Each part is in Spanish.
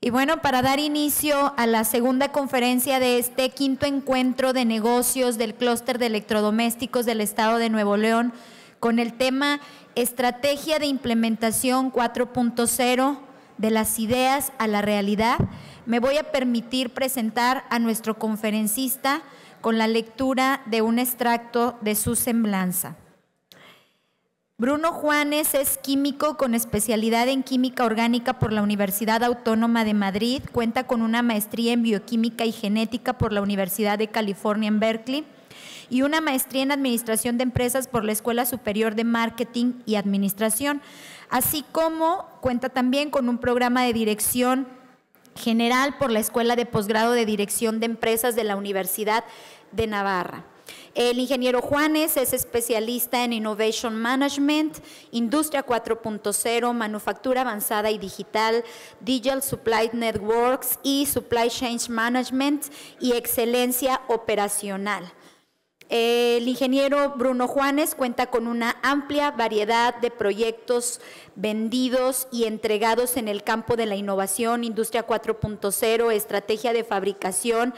Y bueno, para dar inicio a la segunda conferencia de este quinto encuentro de negocios del clúster de electrodomésticos del Estado de Nuevo León, con el tema Estrategia de Implementación 4.0 de las ideas a la realidad, me voy a permitir presentar a nuestro conferencista con la lectura de un extracto de su semblanza. Bruno Juanes es químico con especialidad en química orgánica por la Universidad Autónoma de Madrid, cuenta con una maestría en bioquímica y genética por la Universidad de California en Berkeley y una maestría en administración de empresas por la Escuela Superior de Marketing y Administración, así como cuenta también con un programa de dirección general por la Escuela de Posgrado de Dirección de Empresas de la Universidad de Navarra. El ingeniero Juanes es especialista en Innovation Management, Industria 4.0, Manufactura Avanzada y Digital, Digital Supply Networks y Supply Chain Management y Excelencia Operacional. El ingeniero Bruno Juanes cuenta con una amplia variedad de proyectos vendidos y entregados en el campo de la innovación, industria 4.0, estrategia de fabricación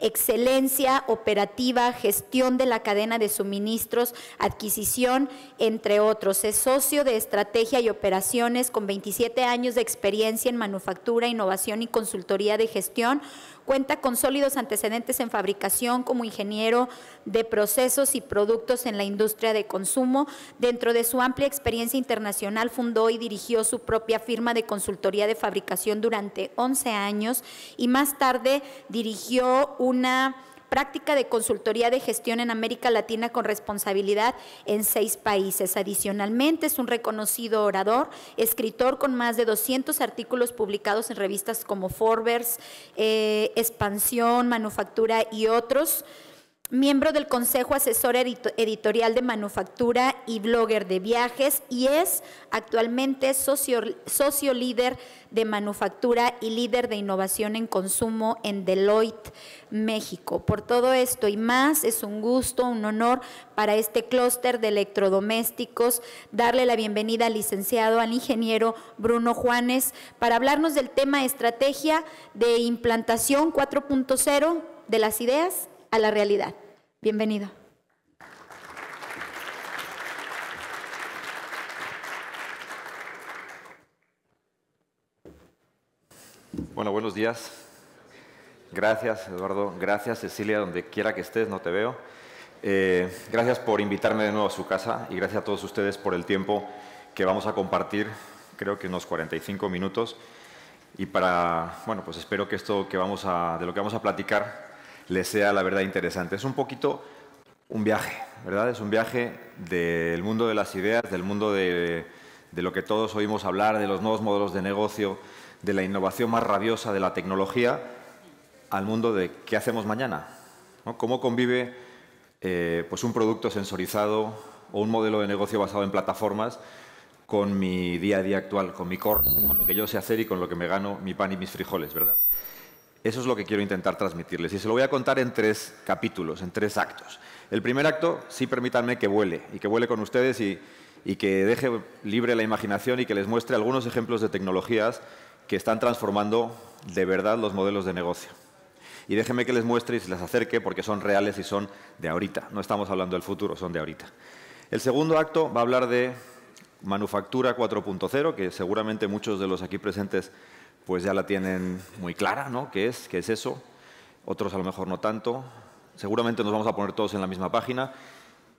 excelencia operativa, gestión de la cadena de suministros, adquisición, entre otros. Es socio de estrategia y operaciones con 27 años de experiencia en manufactura, innovación y consultoría de gestión Cuenta con sólidos antecedentes en fabricación como ingeniero de procesos y productos en la industria de consumo. Dentro de su amplia experiencia internacional fundó y dirigió su propia firma de consultoría de fabricación durante 11 años y más tarde dirigió una práctica de consultoría de gestión en América Latina con responsabilidad en seis países. Adicionalmente, es un reconocido orador, escritor con más de 200 artículos publicados en revistas como Forbes, eh, Expansión, Manufactura y otros miembro del Consejo Asesor Editorial de Manufactura y blogger de viajes y es actualmente socio, socio, líder de manufactura y líder de innovación en consumo en Deloitte, México. Por todo esto y más, es un gusto, un honor para este clúster de electrodomésticos darle la bienvenida al licenciado, al ingeniero Bruno Juanes, para hablarnos del tema estrategia de implantación 4.0 de las ideas a la realidad. Bienvenido. Bueno, buenos días. Gracias, Eduardo. Gracias, Cecilia, donde quiera que estés, no te veo. Eh, gracias por invitarme de nuevo a su casa y gracias a todos ustedes por el tiempo que vamos a compartir, creo que unos 45 minutos. Y para, bueno, pues espero que esto que vamos a, de lo que vamos a platicar les sea la verdad interesante. Es un poquito un viaje, ¿verdad? Es un viaje del mundo de las ideas, del mundo de, de lo que todos oímos hablar, de los nuevos modelos de negocio, de la innovación más rabiosa de la tecnología, al mundo de qué hacemos mañana. ¿no? ¿Cómo convive eh, pues un producto sensorizado o un modelo de negocio basado en plataformas con mi día a día actual, con mi core, con lo que yo sé hacer y con lo que me gano mi pan y mis frijoles, ¿verdad? Eso es lo que quiero intentar transmitirles y se lo voy a contar en tres capítulos, en tres actos. El primer acto, sí permítanme que vuele y que vuele con ustedes y, que deje libre la imaginación y que les muestre algunos ejemplos de tecnologías que están transformando de verdad los modelos de negocio. Y déjenme que les muestre y se les acerque porque son reales y son de ahorita. No estamos hablando del futuro, son de ahorita. El segundo acto va a hablar de manufactura 4.0, que seguramente muchos de los aquí presentes pues ya la tienen muy clara, ¿no? ¿Qué es? ¿Qué es eso? Otros a lo mejor no tanto. Seguramente nos vamos a poner todos en la misma página.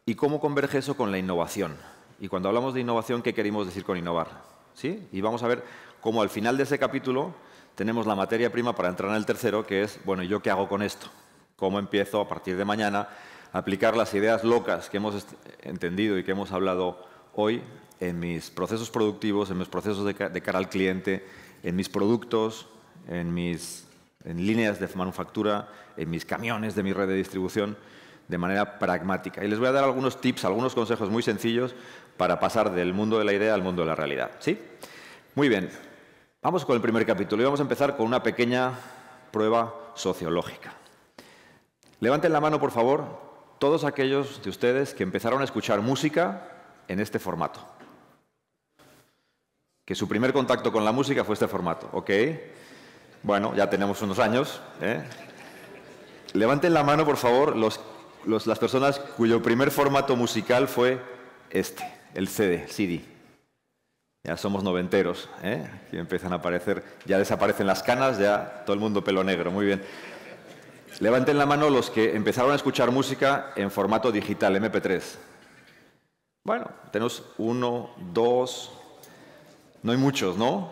¿Y cómo converge eso con la innovación? Y cuando hablamos de innovación, ¿qué queremos decir con innovar? ¿Sí? Y vamos a ver cómo al final de ese capítulo tenemos la materia prima para entrar en el tercero, que es, bueno, ¿y yo qué hago con esto? ¿Cómo empiezo a partir de mañana a aplicar las ideas locas que hemos entendido y que hemos hablado hoy en mis procesos productivos, en mis procesos de, cara al cliente, en mis productos, en mis líneas de manufactura, en mis camiones de mi red de distribución, de manera pragmática. Y les voy a dar algunos tips, algunos consejos muy sencillos para pasar del mundo de la idea al mundo de la realidad. ¿Sí? Muy bien, vamos con el primer capítulo y vamos a empezar con una pequeña prueba sociológica. Levanten la mano, por favor, todos aquellos de ustedes que empezaron a escuchar música en este formato que su primer contacto con la música fue este formato, ¿ok? Bueno, ya tenemos unos años. ¿eh? Levanten la mano, por favor, los, las personas cuyo primer formato musical fue este, el CD, CD. Ya somos noventeros, ¿eh? empiezan a aparecer, ya desaparecen las canas, ya todo el mundo pelo negro, muy bien. Levanten la mano los que empezaron a escuchar música en formato digital, MP3. Bueno, tenemos uno, dos, no hay muchos, ¿no?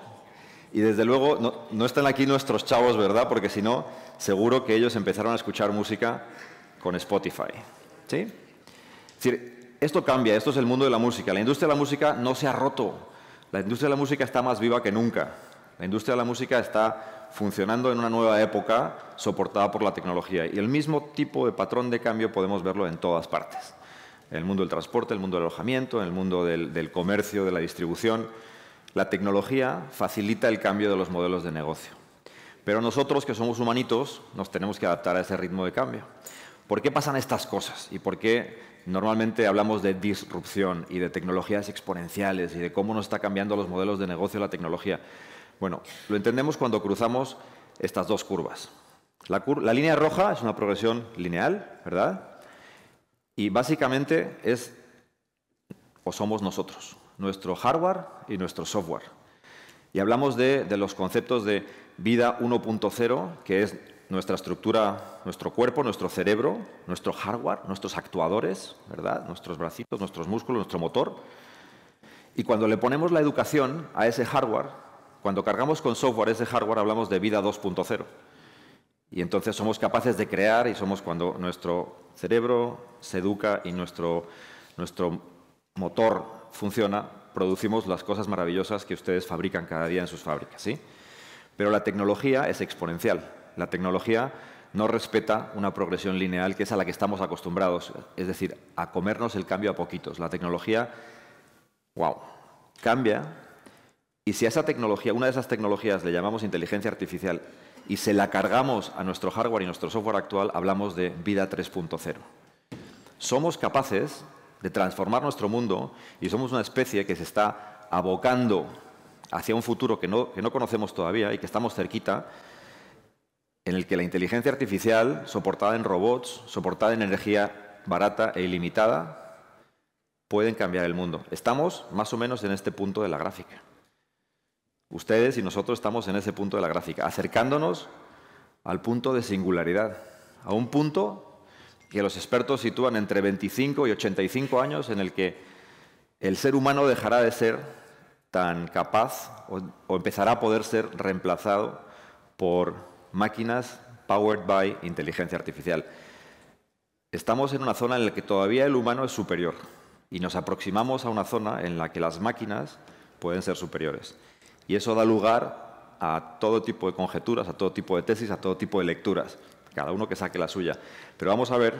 Y desde luego no, están aquí nuestros chavos, ¿verdad? Porque si no, seguro que ellos empezaron a escuchar música con Spotify. ¿Sí? Es decir, esto cambia, esto es el mundo de la música. La industria de la música no se ha roto. La industria de la música está más viva que nunca. La industria de la música está funcionando en una nueva época soportada por la tecnología. Y el mismo tipo de patrón de cambio podemos verlo en todas partes. En el mundo del transporte, en el mundo del alojamiento, en el mundo del comercio, de la distribución. La tecnología facilita el cambio de los modelos de negocio. Pero nosotros, que somos humanitos, nos tenemos que adaptar a ese ritmo de cambio. ¿Por qué pasan estas cosas? ¿Y por qué normalmente hablamos de disrupción y de tecnologías exponenciales y de cómo nos está cambiando los modelos de negocio la tecnología? Bueno, lo entendemos cuando cruzamos estas dos curvas. La, la línea roja es una progresión lineal, ¿verdad? Y básicamente es o somos nosotros nuestro hardware y nuestro software. Y hablamos de, los conceptos de vida 1.0, que es nuestra estructura, nuestro cuerpo, nuestro cerebro, nuestro hardware, nuestros actuadores, ¿verdad? Nuestros bracitos, nuestros músculos, nuestro motor. Y cuando le ponemos la educación a ese hardware, cuando cargamos con software ese hardware, hablamos de vida 2.0. Y entonces somos capaces de crear y somos cuando nuestro cerebro se educa y nuestro, nuestro motor funciona, producimos las cosas maravillosas que ustedes fabrican cada día en sus fábricas. ¿sí? Pero la tecnología es exponencial. La tecnología no respeta una progresión lineal que es a la que estamos acostumbrados, es decir, a comernos el cambio a poquitos. La tecnología, wow, cambia. Y si a esa tecnología, una de esas tecnologías le llamamos inteligencia artificial y se la cargamos a nuestro hardware y nuestro software actual, hablamos de vida 3.0. Somos capaces de transformar nuestro mundo y somos una especie que se está abocando hacia un futuro que no, conocemos todavía y que estamos cerquita, en el que la inteligencia artificial, soportada en robots, soportada en energía barata e ilimitada, pueden cambiar el mundo. Estamos más o menos en este punto de la gráfica. Ustedes y nosotros estamos en ese punto de la gráfica, acercándonos al punto de singularidad, a un punto que los expertos sitúan entre 25 y 85 años en el que el ser humano dejará de ser tan capaz o, empezará a poder ser reemplazado por máquinas powered by inteligencia artificial. Estamos en una zona en la que todavía el humano es superior y nos aproximamos a una zona en la que las máquinas pueden ser superiores. Y eso da lugar a todo tipo de conjeturas, a todo tipo de tesis, a todo tipo de lecturas cada uno que saque la suya. Pero vamos a ver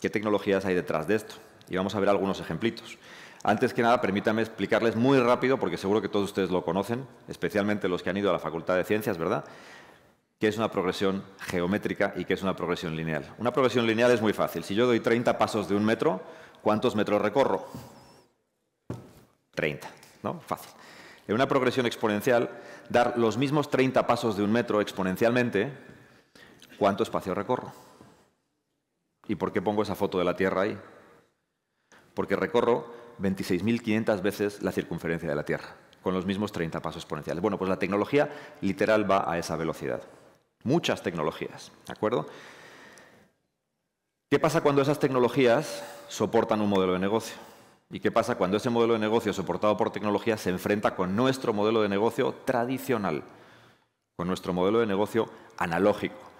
qué tecnologías hay detrás de esto y vamos a ver algunos ejemplitos. Antes que nada, permítame explicarles muy rápido, porque seguro que todos ustedes lo conocen, especialmente los que han ido a la Facultad de Ciencias, ¿verdad? qué es una progresión geométrica y qué es una progresión lineal. Una progresión lineal es muy fácil. Si yo doy 30 pasos de un metro, ¿cuántos metros recorro? 30, ¿no? Fácil. En una progresión exponencial, dar los mismos 30 pasos de un metro exponencialmente ¿Cuánto espacio recorro? ¿Y por qué pongo esa foto de la Tierra ahí? Porque recorro 26.500 veces la circunferencia de la Tierra, con los mismos 30 pasos exponenciales. Bueno, pues la tecnología literal va a esa velocidad. Muchas tecnologías, ¿de acuerdo? ¿Qué pasa cuando esas tecnologías soportan un modelo de negocio? ¿Y qué pasa cuando ese modelo de negocio soportado por tecnología se enfrenta con nuestro modelo de negocio tradicional, con nuestro modelo de negocio analógico?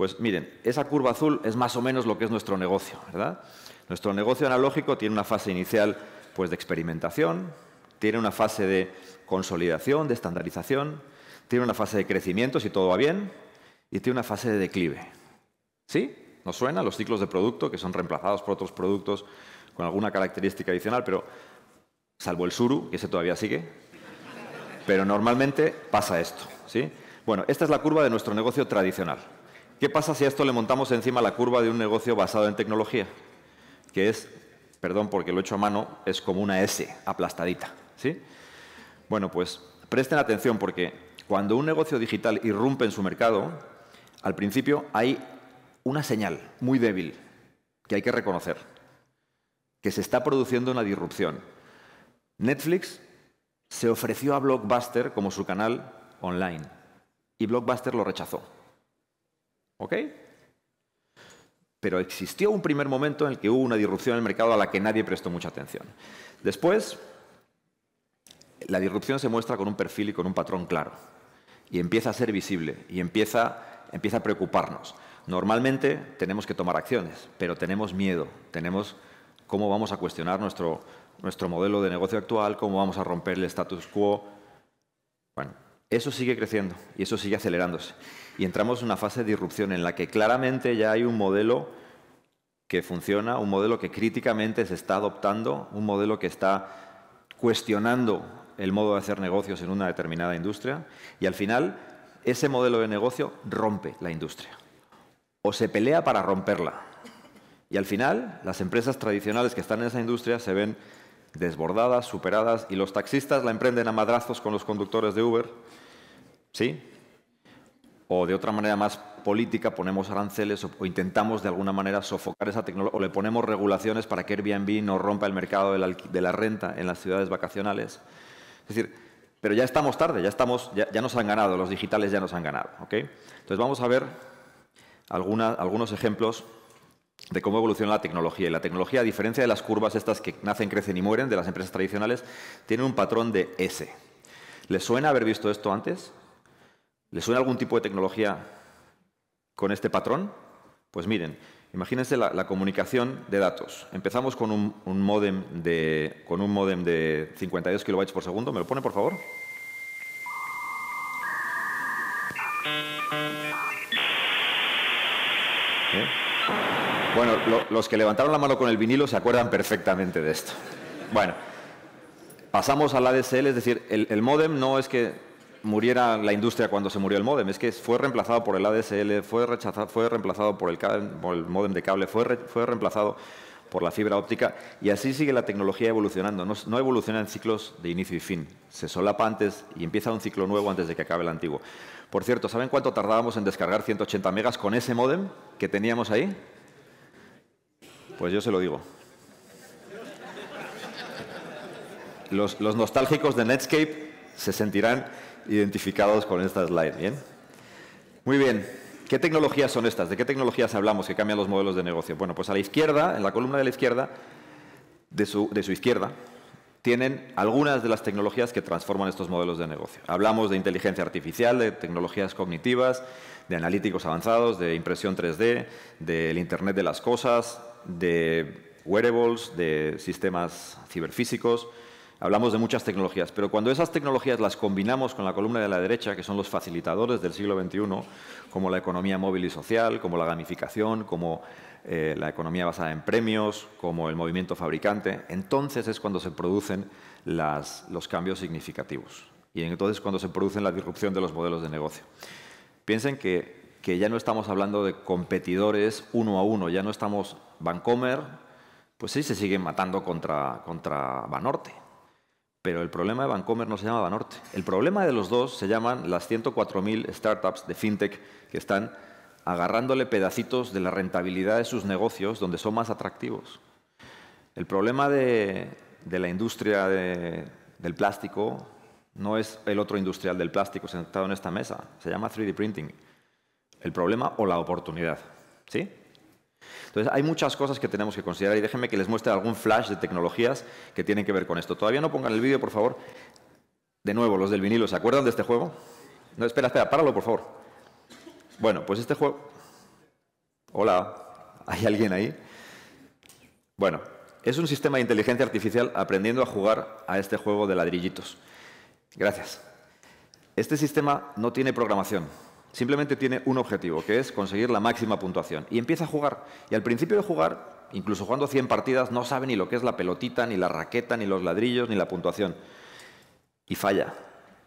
Pues miren, esa curva azul es más o menos lo que es nuestro negocio, ¿verdad? Nuestro negocio analógico tiene una fase inicial pues, de experimentación, tiene una fase de consolidación, de estandarización, tiene una fase de crecimiento, si todo va bien, y tiene una fase de declive. ¿Sí? ¿Nos suena? Los ciclos de producto que son reemplazados por otros productos con alguna característica adicional, pero salvo el suru, que ese todavía sigue, pero normalmente pasa esto. ¿sí? Bueno, esta es la curva de nuestro negocio tradicional. ¿Qué pasa si a esto le montamos encima la curva de un negocio basado en tecnología? Que es, perdón porque lo he hecho a mano, es como una S aplastadita. ¿sí? Bueno, pues presten atención porque cuando un negocio digital irrumpe en su mercado, al principio hay una señal muy débil que hay que reconocer, que se está produciendo una disrupción. Netflix se ofreció a Blockbuster como su canal online y Blockbuster lo rechazó. ¿Ok? Pero existió un primer momento en el que hubo una disrupción en el mercado a la que nadie prestó mucha atención. Después, la disrupción se muestra con un perfil y con un patrón claro. Y empieza a ser visible y empieza, a preocuparnos. Normalmente tenemos que tomar acciones, pero tenemos miedo, tenemos cómo vamos a cuestionar nuestro, nuestro modelo de negocio actual, cómo vamos a romper el status quo. Bueno, eso sigue creciendo y eso sigue acelerándose. Y entramos en una fase de disrupción en la que claramente ya hay un modelo que funciona, un modelo que críticamente se está adoptando, un modelo que está cuestionando el modo de hacer negocios en una determinada industria y al final ese modelo de negocio rompe la industria o se pelea para romperla. Y al final las empresas tradicionales que están en esa industria se ven desbordadas, superadas y los taxistas la emprenden a madrazos con los conductores de Uber ¿sí? O de otra manera más política ponemos aranceles o, intentamos de alguna manera sofocar esa tecnología o le ponemos regulaciones para que Airbnb no rompa el mercado de la, renta en las ciudades vacacionales. Es decir, pero ya estamos tarde, ya, estamos, ya, nos han ganado, los digitales ya nos han ganado. Entonces vamos a ver algunos ejemplos de cómo evoluciona la tecnología. Y la tecnología, a diferencia de las curvas estas que nacen, crecen y mueren de las empresas tradicionales, tiene un patrón de S. ¿Les suena haber visto esto antes? ¿Les suena algún tipo de tecnología con este patrón? Pues miren, imagínense la, comunicación de datos. Empezamos con un, modem de, con un de 52 kilobytes por segundo. ¿Me lo pone, por favor? ¿Eh? Bueno, los que levantaron la mano con el vinilo se acuerdan perfectamente de esto. Bueno, pasamos al ADSL, es decir, el, el modem no es que muriera la industria cuando se murió el modem Es que fue reemplazado por el ADSL, fue, fue reemplazado por el, modem de cable, fue, reemplazado por la fibra óptica y así sigue la tecnología evolucionando. No, evolucionan en ciclos de inicio y fin. Se solapa antes y empieza un ciclo nuevo antes de que acabe el antiguo. Por cierto, ¿saben cuánto tardábamos en descargar 180 megas con ese modem que teníamos ahí? Pues yo se lo digo. los nostálgicos de Netscape se sentirán identificados con esta slide. ¿bien? Muy bien. ¿Qué tecnologías son estas? ¿De qué tecnologías hablamos que cambian los modelos de negocio? Bueno, pues a la izquierda, en la columna de la izquierda, de su, de su izquierda, tienen algunas de las tecnologías que transforman estos modelos de negocio. Hablamos de inteligencia artificial, de tecnologías cognitivas, de analíticos avanzados, de impresión 3D, del Internet de las Cosas, de wearables, de sistemas ciberfísicos, hablamos de muchas tecnologías, pero cuando esas tecnologías las combinamos con la columna de la derecha, que son los facilitadores del siglo XXI, como la economía móvil y social, como la gamificación, como eh, la economía basada en premios, como el movimiento fabricante, entonces es cuando se producen los cambios significativos. Y entonces cuando se produce la disrupción de los modelos de negocio. Piensen que, ya no estamos hablando de competidores uno a uno, ya no estamos Vancomer, pues sí, se siguen matando contra, contra Banorte pero el problema de Vancomer no se llama Banorte. El problema de los dos se llaman las 104.000 startups de fintech que están agarrándole pedacitos de la rentabilidad de sus negocios donde son más atractivos. El problema de, la industria del plástico no es el otro industrial del plástico sentado en esta mesa, se llama 3D printing. El problema o la oportunidad. ¿Sí? Entonces, hay muchas cosas que tenemos que considerar y déjenme que les muestre algún flash de tecnologías que tienen que ver con esto. Todavía no pongan el vídeo, por favor. De nuevo, los del vinilo, ¿se acuerdan de este juego? No, espera, espera, páralo, por favor. Bueno, pues este juego... Hola, ¿hay alguien ahí? Bueno, es un sistema de inteligencia artificial aprendiendo a jugar a este juego de ladrillitos. Gracias. Este sistema no tiene programación, Simplemente tiene un objetivo, que es conseguir la máxima puntuación. Y empieza a jugar. Y al principio de jugar, incluso jugando 100 partidas, no sabe ni lo que es la pelotita, ni la raqueta, ni los ladrillos, ni la puntuación. Y falla.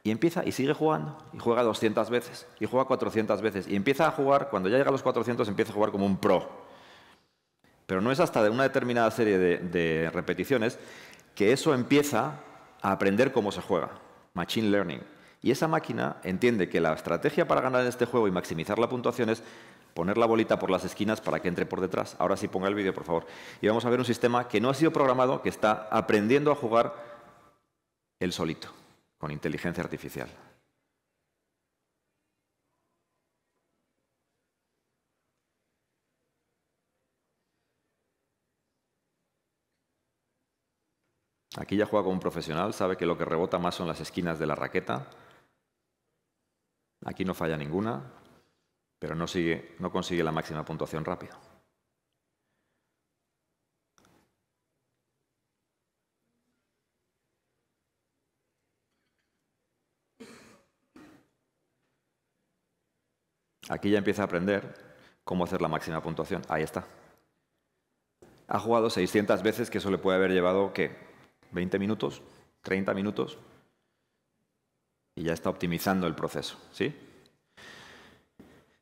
Y empieza y sigue jugando. Y juega 200 veces. Y juega 400 veces. Y empieza a jugar, cuando ya llega a los 400, empieza a jugar como un pro. Pero no es hasta de una determinada serie de, de repeticiones que eso empieza a aprender cómo se juega. Machine Learning. Y esa máquina entiende que la estrategia para ganar en este juego y maximizar la puntuación es poner la bolita por las esquinas para que entre por detrás. Ahora sí ponga el vídeo, por favor. Y vamos a ver un sistema que no ha sido programado, que está aprendiendo a jugar él solito, con inteligencia artificial. Aquí ya juega como un profesional, sabe que lo que rebota más son las esquinas de la raqueta, Aquí no falla ninguna, pero no, sigue, no consigue la máxima puntuación rápida. Aquí ya empieza a aprender cómo hacer la máxima puntuación. Ahí está. Ha jugado 600 veces, que eso le puede haber llevado, ¿qué? ¿20 minutos? ¿30 minutos? y ya está optimizando el proceso. ¿sí?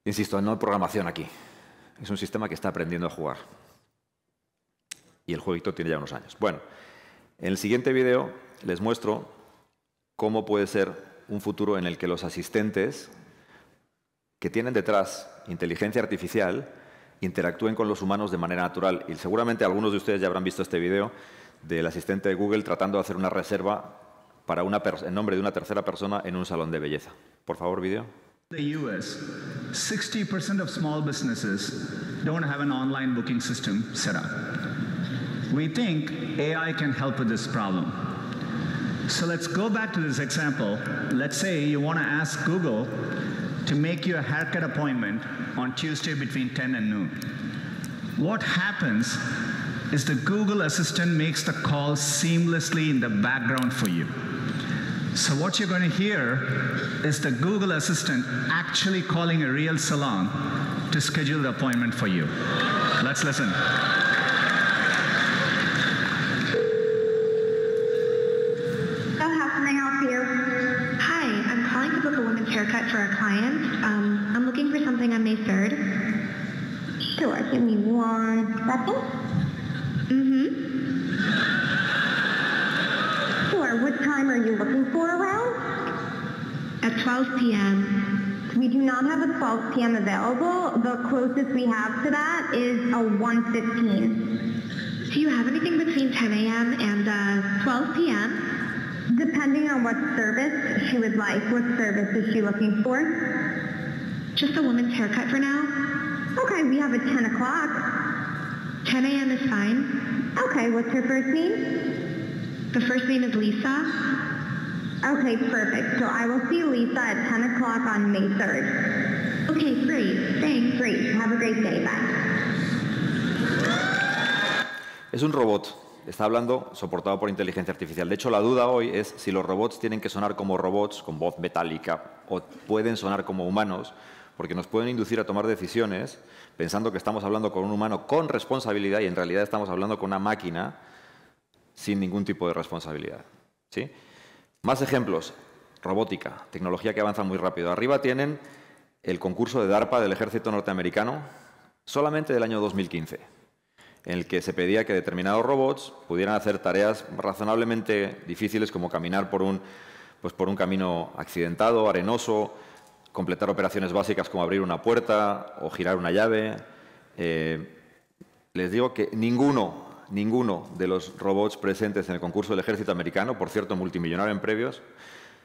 Insisto, no hay programación aquí. Es un sistema que está aprendiendo a jugar. Y el jueguito tiene ya unos años. Bueno, en el siguiente video les muestro cómo puede ser un futuro en el que los asistentes que tienen detrás inteligencia artificial interactúen con los humanos de manera natural. Y seguramente algunos de ustedes ya habrán visto este video del asistente de Google tratando de hacer una reserva para una en nombre de una tercera persona en un salón de belleza. Por favor, video. The US, 60% of small businesses don't have an online booking system set up. We think AI can help with this problem. So let's go back to this example. Let's say you want to ask Google to make you a haircut appointment on Tuesday between 10 and noon. What happens is the Google Assistant makes the call seamlessly in the background for you. So what you're going to hear is the Google Assistant actually calling a real salon to schedule the appointment for you. Let's listen. haircut for a client. Um, 12 p.m. We do not have a 12 p.m. available. The closest we have to that is a 1.15. Do you have anything between 10 a.m. and uh, 12 p.m.? Depending on what service she would like, what service is she looking for? Just a woman's haircut for now? Okay, we have a 10 o'clock. 10 a.m. is fine. Okay, what's her first name? The first name is Lisa. Okay, perfect. So I will see Lisa at 10 o'clock on May 3rd. Okay, great. Thanks. Great. Have a great day. Bye. Es un robot. Está hablando soportado por inteligencia artificial. De hecho, la duda hoy es si los robots tienen que sonar como robots, con voz metálica, o pueden sonar como humanos, porque nos pueden inducir a tomar decisiones pensando que estamos hablando con un humano con responsabilidad y en realidad estamos hablando con una máquina sin ningún tipo de responsabilidad. ¿Sí? Más ejemplos. Robótica, tecnología que avanza muy rápido. Arriba tienen el concurso de DARPA del ejército norteamericano, solamente del año 2015, en el que se pedía que determinados robots pudieran hacer tareas razonablemente difíciles como caminar por un, pues por un camino accidentado, arenoso, completar operaciones básicas como abrir una puerta o girar una llave. Eh, les digo que ninguno ninguno de los robots presentes en el concurso del ejército americano, por cierto multimillonario en, premios,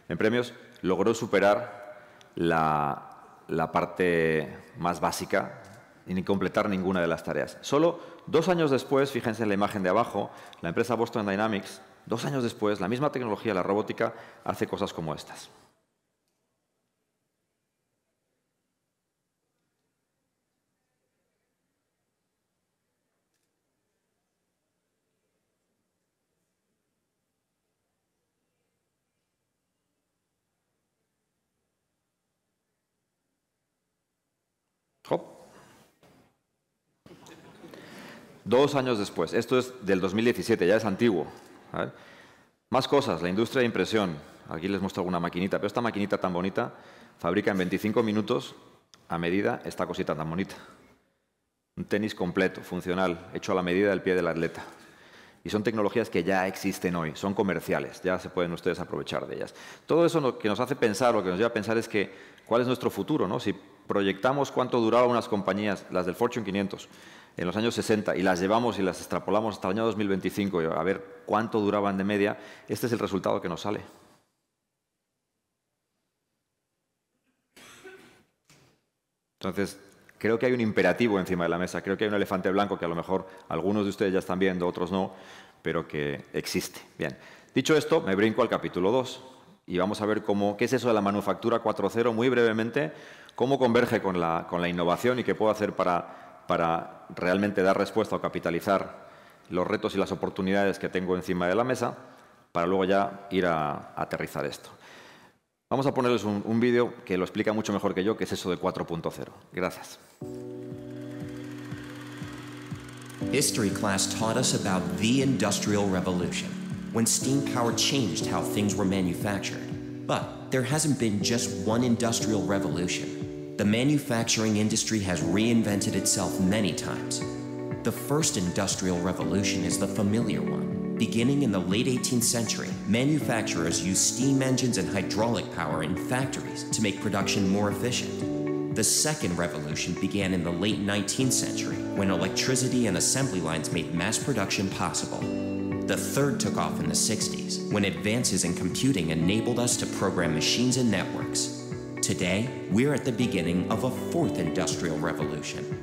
en premios, logró superar la, la parte más básica y ni completar ninguna de las tareas. Solo dos años después, fíjense en la imagen de abajo, la empresa Boston Dynamics, dos años después, la misma tecnología, la robótica, hace cosas como estas. Dos años después, esto es del 2017, ya es antiguo. ¿eh? Más cosas, la industria de impresión. Aquí les muestro alguna maquinita, pero esta maquinita tan bonita fabrica en 25 minutos a medida esta cosita tan bonita. Un tenis completo, funcional, hecho a la medida del pie del atleta. Y son tecnologías que ya existen hoy, son comerciales, ya se pueden ustedes aprovechar de ellas. Todo eso lo que nos hace pensar, lo que nos lleva a pensar es que cuál es nuestro futuro, ¿no? Si proyectamos cuánto duraban unas compañías, las del Fortune 500, en los años 60 y las llevamos y las extrapolamos hasta el año 2025 a ver cuánto duraban de media, este es el resultado que nos sale. Entonces, creo que hay un imperativo encima de la mesa, creo que hay un elefante blanco que a lo mejor algunos de ustedes ya están viendo, otros no, pero que existe. Bien, dicho esto, me brinco al capítulo 2 y vamos a ver cómo, qué es eso de la manufactura 4.0 muy brevemente, cómo converge con la, con la innovación y qué puedo hacer para para realmente dar respuesta o capitalizar los retos y las oportunidades que tengo encima de la mesa para luego ya ir a, aterrizar esto. Vamos a ponerles un, vídeo que lo explica mucho mejor que yo, que es eso de 4.0. Gracias. History class taught us about the Industrial Revolution, when steam power changed how things were manufactured. But there hasn't been just one industrial revolution. the manufacturing industry has reinvented itself many times. The first industrial revolution is the familiar one. Beginning in the late 18th century, manufacturers used steam engines and hydraulic power in factories to make production more efficient. The second revolution began in the late 19th century when electricity and assembly lines made mass production possible. The third took off in the 60s when advances in computing enabled us to program machines and networks Today, we're at the beginning of a fourth industrial revolution.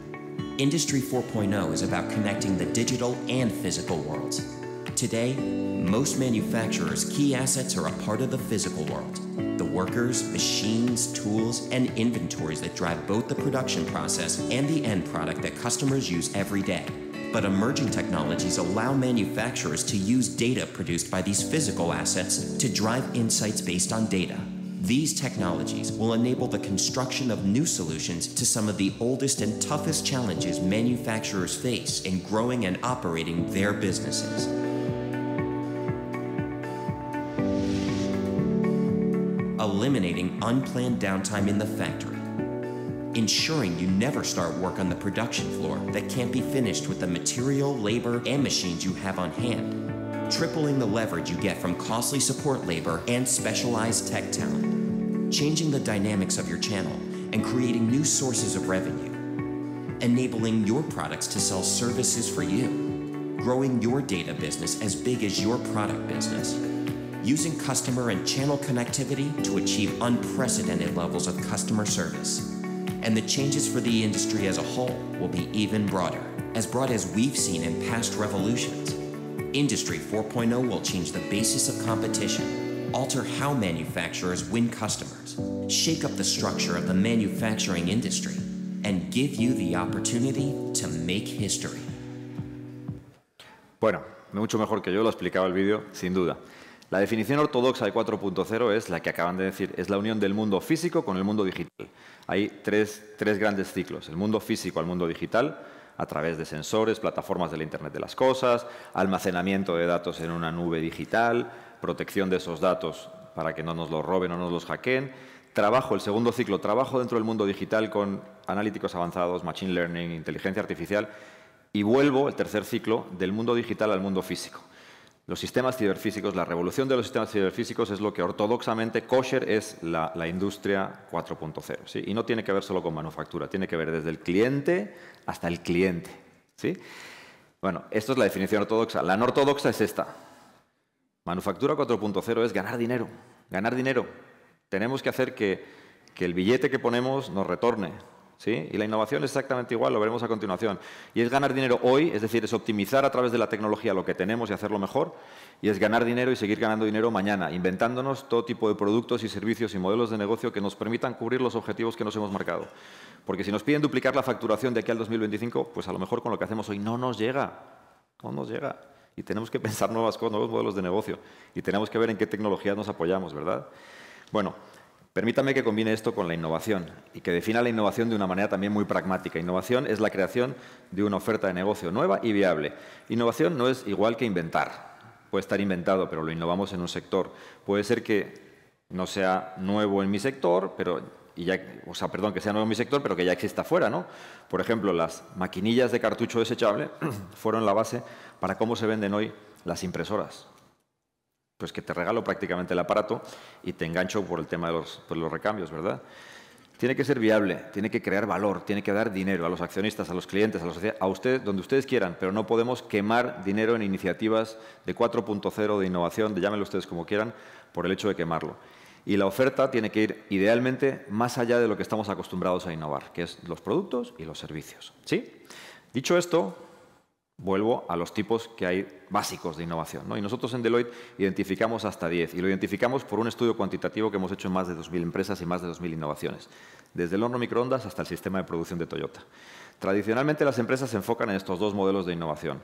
Industry 4.0 is about connecting the digital and physical worlds. Today, most manufacturers' key assets are a part of the physical world the workers, machines, tools, and inventories that drive both the production process and the end product that customers use every day. But emerging technologies allow manufacturers to use data produced by these physical assets to drive insights based on data. These technologies will enable the construction of new solutions to some of the oldest and toughest challenges manufacturers face in growing and operating their businesses. Eliminating unplanned downtime in the factory. Ensuring you never start work on the production floor that can't be finished with the material, labor, and machines you have on hand tripling the leverage you get from costly support labor and specialized tech talent changing the dynamics of your channel and creating new sources of revenue, enabling your products to sell services for you, growing your data business as big as your product business, using customer and channel connectivity to achieve unprecedented levels of customer service. And the changes for the industry as a whole will be even broader, as broad as we've seen in past revolutions. Industry 4.0 will change the basis of competition alter how manufacturers win customers, shake up the structure of the manufacturing industry, and give you the opportunity to make history. Bueno, mucho mejor que yo lo explicaba el vídeo, sin duda. La definición ortodoxa de 4.0 es la que acaban de decir, es la unión del mundo físico con el mundo digital. Hay tres, tres grandes ciclos, el mundo físico al mundo digital, a través de sensores, plataformas del Internet de las Cosas, almacenamiento de datos en una nube digital, protección de esos datos para que no nos los roben o nos los hackeen. Trabajo, el segundo ciclo, trabajo dentro del mundo digital con analíticos avanzados, machine learning, inteligencia artificial. Y vuelvo, el tercer ciclo, del mundo digital al mundo físico. Los sistemas ciberfísicos, la revolución de los sistemas ciberfísicos es lo que ortodoxamente kosher es la, industria 4.0. Y no tiene que ver solo con manufactura, tiene que ver desde el cliente hasta el cliente. ¿sí? Bueno, esto es la definición ortodoxa. La no ortodoxa es esta. Manufactura 4.0 es ganar dinero, ganar dinero. Tenemos que hacer que, el billete que ponemos nos retorne, ¿Sí? Y la innovación es exactamente igual, lo veremos a continuación. Y es ganar dinero hoy, es decir, es optimizar a través de la tecnología lo que tenemos y hacerlo mejor, y es ganar dinero y seguir ganando dinero mañana, inventándonos todo tipo de productos y servicios y modelos de negocio que nos permitan cubrir los objetivos que nos hemos marcado. Porque si nos piden duplicar la facturación de aquí al 2025, pues a lo mejor con lo que hacemos hoy no nos llega, no nos llega y tenemos que pensar nuevas cosas, nuevos modelos de negocio y tenemos que ver en qué tecnologías nos apoyamos, ¿verdad? Bueno, permítame que combine esto con la innovación y que defina la innovación de una manera también muy pragmática. Innovación es la creación de una oferta de negocio nueva y viable. Innovación no es igual que inventar. Puede estar inventado, pero lo innovamos en un sector. Puede ser que no sea nuevo en mi sector, pero y ya, o sea, perdón, que sea nuevo en mi sector, pero que ya exista fuera, ¿no? Por ejemplo, las maquinillas de cartucho desechable fueron la base para cómo se venden hoy las impresoras. Pues que te regalo prácticamente el aparato y te engancho por el tema de los, pues, recambios, ¿verdad? Tiene que ser viable, tiene que crear valor, tiene que dar dinero a los accionistas, a los clientes, a, sociedad, a ustedes, donde ustedes quieran, pero no podemos quemar dinero en iniciativas de 4.0 de innovación, de llámenlo ustedes como quieran, por el hecho de quemarlo. Y la oferta tiene que ir idealmente más allá de lo que estamos acostumbrados a innovar, que es los productos y los servicios. ¿Sí? Dicho esto, vuelvo a los tipos que hay básicos de innovación. Y nosotros en Deloitte identificamos hasta 10 y lo identificamos por un estudio cuantitativo que hemos hecho en más de 2.000 empresas y más de 2.000 innovaciones, desde el horno microondas hasta el sistema de producción de Toyota. Tradicionalmente las empresas se enfocan en estos dos modelos de innovación,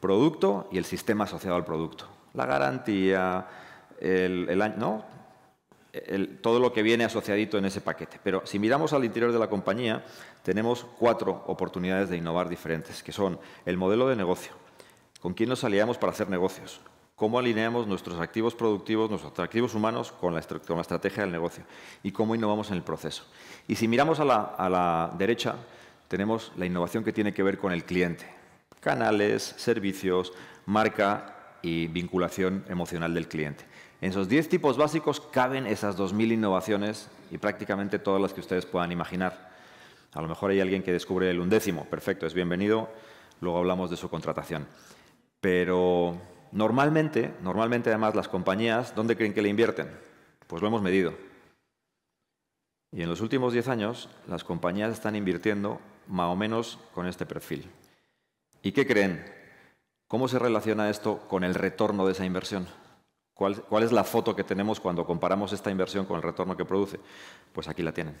producto y el sistema asociado al producto. La garantía, el, año todo lo que viene asociadito en ese paquete. Pero si miramos al interior de la compañía, tenemos cuatro oportunidades de innovar diferentes, que son el modelo de negocio, con quién nos aliamos para hacer negocios, cómo alineamos nuestros activos productivos, nuestros activos humanos con la, estrategia del negocio y cómo innovamos en el proceso. Y si miramos a la derecha, tenemos la innovación que tiene que ver con el cliente, canales, servicios, marca y vinculación emocional del cliente. En esos 10 tipos básicos caben esas 2.000 innovaciones y prácticamente todas las que ustedes puedan imaginar. A lo mejor hay alguien que descubre el undécimo, perfecto, es bienvenido, luego hablamos de su contratación. Pero normalmente, normalmente además las compañías, ¿dónde creen que le invierten? Pues lo hemos medido. Y en los últimos 10 años las compañías están invirtiendo más o menos con este perfil. ¿Y qué creen? ¿Cómo se relaciona esto con el retorno de esa inversión? ¿Cuál, es la foto que tenemos cuando comparamos esta inversión con el retorno que produce? Pues aquí la tienen.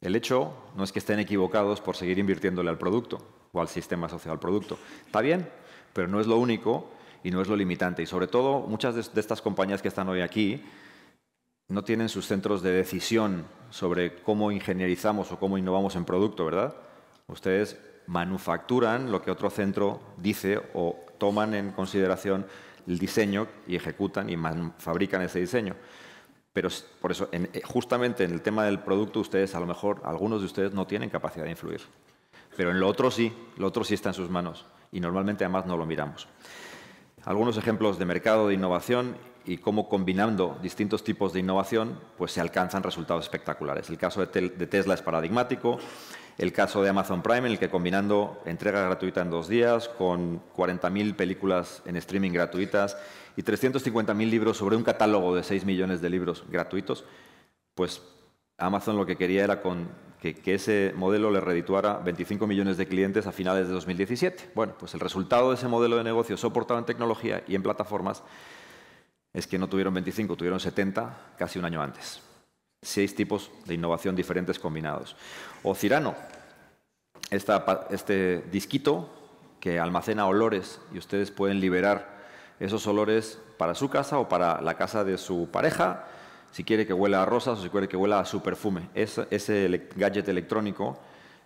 El hecho no es que estén equivocados por seguir invirtiéndole al producto o al sistema asociado al producto. Está bien, pero no es lo único y no es lo limitante. Y sobre todo, muchas de estas compañías que están hoy aquí no tienen sus centros de decisión sobre cómo ingenierizamos o cómo innovamos en producto, ¿verdad? Ustedes manufacturan lo que otro centro dice o toman en consideración el diseño y ejecutan y fabrican ese diseño. Pero por eso, eh, justamente en el tema del producto, ustedes, a lo mejor, algunos de ustedes no tienen capacidad de influir. Pero en lo otro sí, lo otro sí está en sus manos. Y normalmente además no lo miramos. Algunos ejemplos de mercado de innovación y cómo combinando distintos tipos de innovación pues se alcanzan resultados espectaculares. El caso de, Tesla es paradigmático, el caso de Amazon Prime, en el que combinando entrega gratuita en dos días con 40.000 películas en streaming gratuitas y 350.000 libros sobre un catálogo de 6 millones de libros gratuitos, pues Amazon lo que quería era que, ese modelo le redituara 25 millones de clientes a finales de 2017. Bueno, pues el resultado de ese modelo de negocio soportado en tecnología y en plataformas es que no tuvieron 25, tuvieron 70 casi un año antes. Seis tipos de innovación diferentes combinados. O Cirano, este disquito que almacena olores y ustedes pueden liberar esos olores para su casa o para la casa de su pareja, si quiere que huela a rosas o si quiere que huela a su perfume. ese, ese gadget electrónico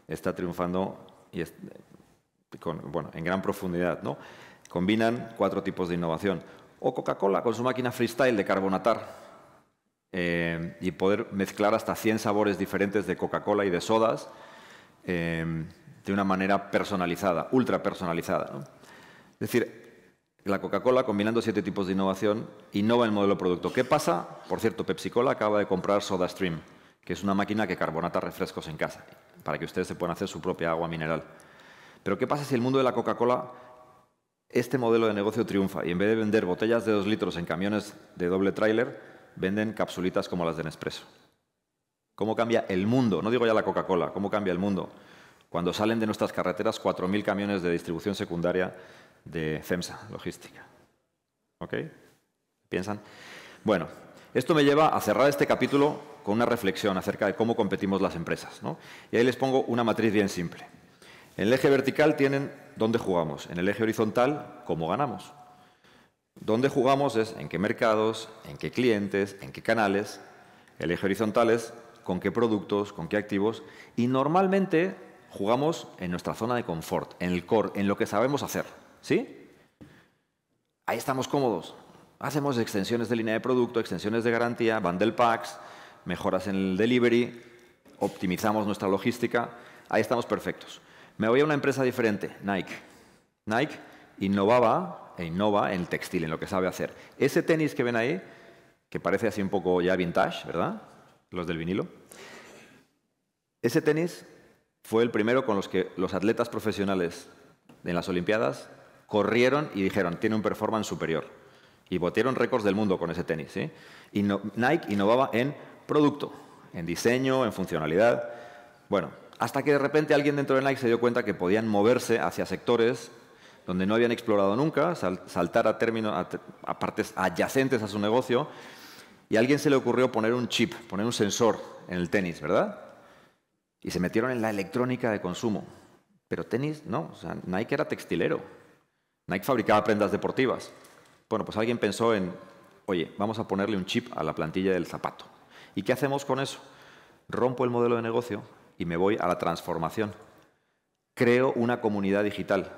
está triunfando y en gran profundidad. ¿no? Combinan cuatro tipos de innovación o Coca-Cola con su máquina freestyle de carbonatar eh, y poder mezclar hasta 100 sabores diferentes de Coca-Cola y de sodas eh, de una manera personalizada, ultra personalizada. Es decir, la Coca-Cola, combinando siete tipos de innovación, innova el modelo producto. ¿Qué pasa? Por cierto, pepsi acaba de comprar SodaStream, que es una máquina que carbonata refrescos en casa, para que ustedes se puedan hacer su propia agua mineral. Pero ¿qué pasa si el mundo de la Coca-Cola este modelo de negocio triunfa y en vez de vender botellas de dos litros en camiones de doble tráiler, venden capsulitas como las de Nespresso. ¿Cómo cambia el mundo? No digo ya la Coca-Cola, ¿cómo cambia el mundo? Cuando salen de nuestras carreteras 4.000 camiones de distribución secundaria de FEMSA, logística. ¿Ok? ¿Piensan? Bueno, esto me lleva a cerrar este capítulo con una reflexión acerca de cómo competimos las empresas. ¿no? Y ahí les pongo una matriz bien simple. En el eje vertical tienen dónde jugamos. En el eje horizontal, cómo ganamos. Dónde jugamos es en qué mercados, en qué clientes, en qué canales. El eje horizontal es con qué productos, con qué activos. Y normalmente jugamos en nuestra zona de confort, en el core, en lo que sabemos hacer. ¿Sí? Ahí estamos cómodos. Hacemos extensiones de línea de producto, extensiones de garantía, bundle packs, mejoras en el delivery, optimizamos nuestra logística. Ahí estamos perfectos. Me voy a una empresa diferente, Nike. Nike innovaba e innova en el textil, en lo que sabe hacer. Ese tenis que ven ahí, que parece así un poco ya vintage, ¿verdad? Los del vinilo. Ese tenis fue el primero con los que los atletas profesionales en las Olimpiadas corrieron y dijeron, tiene un performance superior. Y botieron récords del mundo con ese tenis. ¿sí? Nike innovaba en producto, en diseño, en funcionalidad. Bueno, hasta que de repente alguien dentro de Nike se dio cuenta que podían moverse hacia sectores donde no habían explorado nunca, saltar a, términos, a, partes adyacentes a su negocio, y a alguien se le ocurrió poner un chip, poner un sensor en el tenis, ¿verdad? Y se metieron en la electrónica de consumo. Pero tenis, no, Nike era textilero. Nike fabricaba prendas deportivas. Bueno, pues alguien pensó en, oye, vamos a ponerle un chip a la plantilla del zapato. ¿Y qué hacemos con eso? Rompo el modelo de negocio, y me voy a la transformación. Creo una comunidad digital.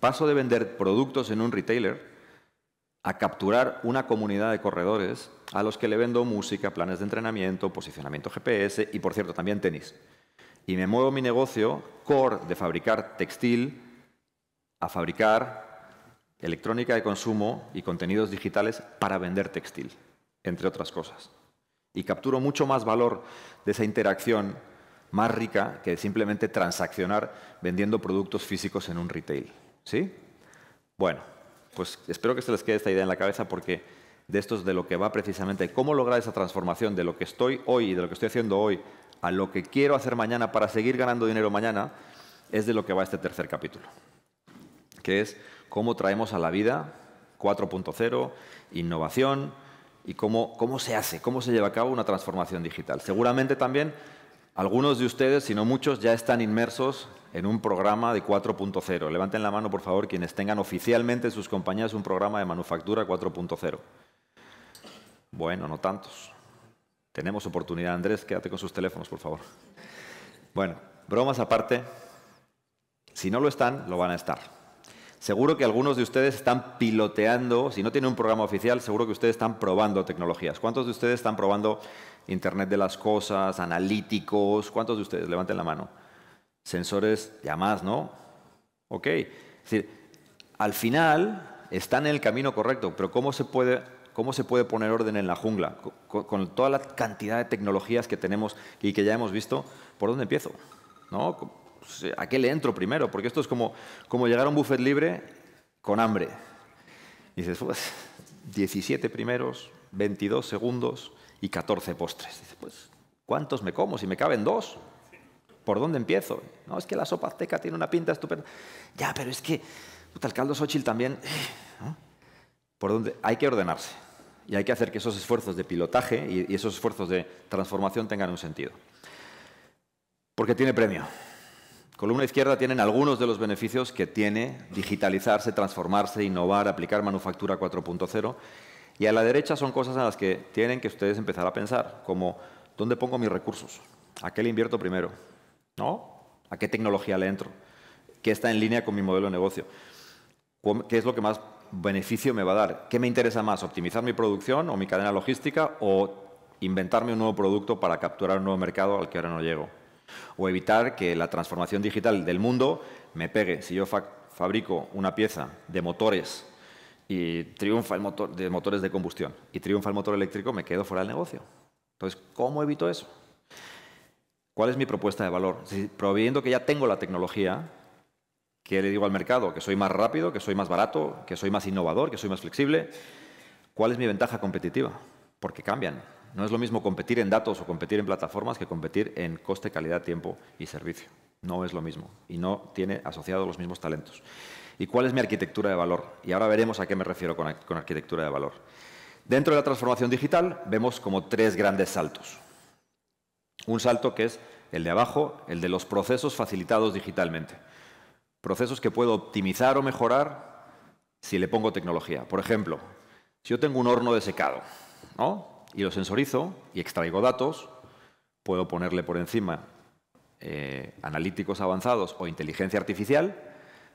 Paso de vender productos en un retailer a capturar una comunidad de corredores a los que le vendo música, planes de entrenamiento, posicionamiento GPS y, por cierto, también tenis. Y me muevo mi negocio core de fabricar textil a fabricar electrónica de consumo y contenidos digitales para vender textil, entre otras cosas. Y capturo mucho más valor de esa interacción más rica que simplemente transaccionar vendiendo productos físicos en un retail. ¿Sí? Bueno, pues espero que se les quede esta idea en la cabeza porque de esto es de lo que va precisamente, cómo lograr esa transformación de lo que estoy hoy y de lo que estoy haciendo hoy a lo que quiero hacer mañana para seguir ganando dinero mañana, es de lo que va este tercer capítulo, que es cómo traemos a la vida 4.0, innovación, y cómo, se hace, cómo se lleva a cabo una transformación digital. Seguramente también algunos de ustedes, si no muchos, ya están inmersos en un programa de 4.0. Levanten la mano, por favor, quienes tengan oficialmente en sus compañías un programa de manufactura 4.0. Bueno, no tantos. Tenemos oportunidad, Andrés, quédate con sus teléfonos, por favor. Bueno, bromas aparte, si no lo están, lo van a estar. Seguro que algunos de ustedes están piloteando, si no tienen un programa oficial, seguro que ustedes están probando tecnologías. ¿Cuántos de ustedes están probando Internet de las Cosas, analíticos? ¿Cuántos de ustedes? Levanten la mano. Sensores, y más, ¿no? Ok. Es al final están en el camino correcto, pero ¿cómo se puede cómo se puede poner orden en la jungla, con, con, toda la cantidad de tecnologías que tenemos y que ya hemos visto, ¿por dónde empiezo? ¿No? Pues, eh, ¿a qué le entro primero? Porque esto es como, llegar a un buffet libre con hambre. Y dices, pues, 17 primeros, 22 segundos y 14 postres. Dices, pues, ¿cuántos me como? Si me caben dos, ¿por dónde empiezo? No, es que la sopa azteca tiene una pinta estupenda. Ya, pero es que puta, el caldo Xochitl también... Eh, ¿Por dónde? Hay que ordenarse. Y hay que hacer que esos esfuerzos de pilotaje y esos esfuerzos de transformación tengan un sentido. Porque tiene premio. Columna izquierda tienen algunos de los beneficios que tiene digitalizarse, transformarse, innovar, aplicar manufactura 4.0. Y a la derecha son cosas en las que tienen que ustedes empezar a pensar, como ¿dónde pongo mis recursos? ¿A qué le invierto primero? ¿No? ¿A qué tecnología le entro? ¿Qué está en línea con mi modelo de negocio? ¿Qué es lo que más beneficio me va a dar? ¿Qué me interesa más? ¿Optimizar mi producción o mi cadena logística o inventarme un nuevo producto para capturar un nuevo mercado al que ahora no llego? o evitar que la transformación digital del mundo me pegue. Si yo fabrico una pieza de motores y triunfa el motor de motores de combustión y triunfa el motor eléctrico, me quedo fuera del negocio. Entonces, ¿cómo evito eso? ¿Cuál es mi propuesta de valor? Si, proviendo que ya tengo la tecnología, ¿qué le digo al mercado? Que soy más rápido, que soy más barato, que soy más innovador, que soy más flexible. ¿Cuál es mi ventaja competitiva? Porque cambian. No es lo mismo competir en datos o competir en plataformas que competir en coste, calidad, tiempo y servicio. No es lo mismo y no tiene asociados los mismos talentos. ¿Y cuál es mi arquitectura de valor? Y ahora veremos a qué me refiero con, arquitectura de valor. Dentro de la transformación digital vemos como tres grandes saltos. Un salto que es el de abajo, el de los procesos facilitados digitalmente. Procesos que puedo optimizar o mejorar si le pongo tecnología. Por ejemplo, si yo tengo un horno de secado, ¿no? y lo sensorizo y extraigo datos, puedo ponerle por encima eh, analíticos avanzados o inteligencia artificial.